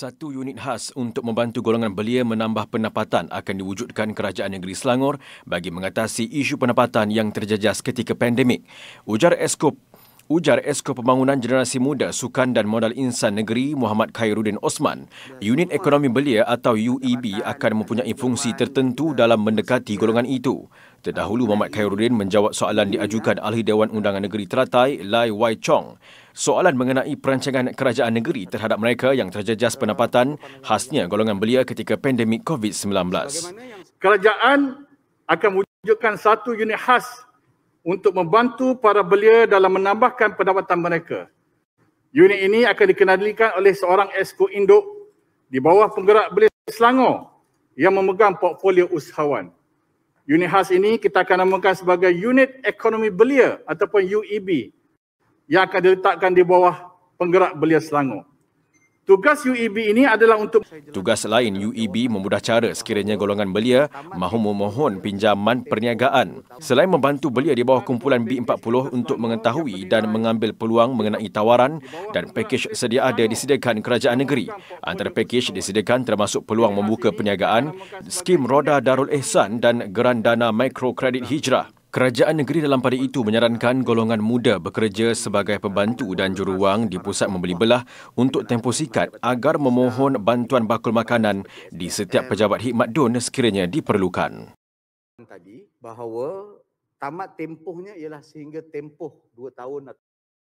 Satu unit khas untuk membantu golongan belia menambah pendapatan akan diwujudkan Kerajaan Negeri Selangor bagi mengatasi isu pendapatan yang terjejas ketika pandemik. Ujar Esko Ujar Esko Pembangunan Generasi Muda Sukan dan Modal Insan Negeri Muhammad Khairuddin Osman, unit ekonomi belia atau UEB akan mempunyai fungsi tertentu dalam mendekati golongan itu. Terdahulu, Mohd Khairuddin menjawab soalan diajukan Ahli Dewan Undangan Negeri Teratai, Lai Wai Chong. Soalan mengenai perancangan kerajaan negeri terhadap mereka yang terjejas pendapatan, khasnya golongan belia ketika pandemik COVID-19. Kerajaan akan wujudkan satu unit khas untuk membantu para belia dalam menambahkan pendapatan mereka. Unit ini akan dikenalikan oleh seorang esko induk di bawah penggerak belia Selangor yang memegang portfolio usahawan. Unit khas ini kita akan namakan sebagai unit ekonomi belia ataupun UEB yang akan diletakkan di bawah penggerak belia Selangor. Tugas UEB ini adalah untuk Tugas lain UEB memudah cara sekiranya golongan belia mahu memohon pinjaman perniagaan. Selain membantu belia di bawah kumpulan B40 untuk mengetahui dan mengambil peluang mengenai tawaran dan pakej sedia ada disediakan kerajaan negeri. Antara pakej disediakan termasuk peluang membuka perniagaan, skim roda Darul Ehsan dan geran dana mikrokredit hijrah. Kerajaan negeri dalam pada itu menyarankan golongan muda bekerja sebagai pembantu dan juruang di pusat membeli belah untuk tempoh sikat agar memohon bantuan bakul makanan di setiap pejabat hikmat DUN sekiranya diperlukan. Tadi bahawa tamat tempohnya ialah sehingga tempoh 2 tahun atau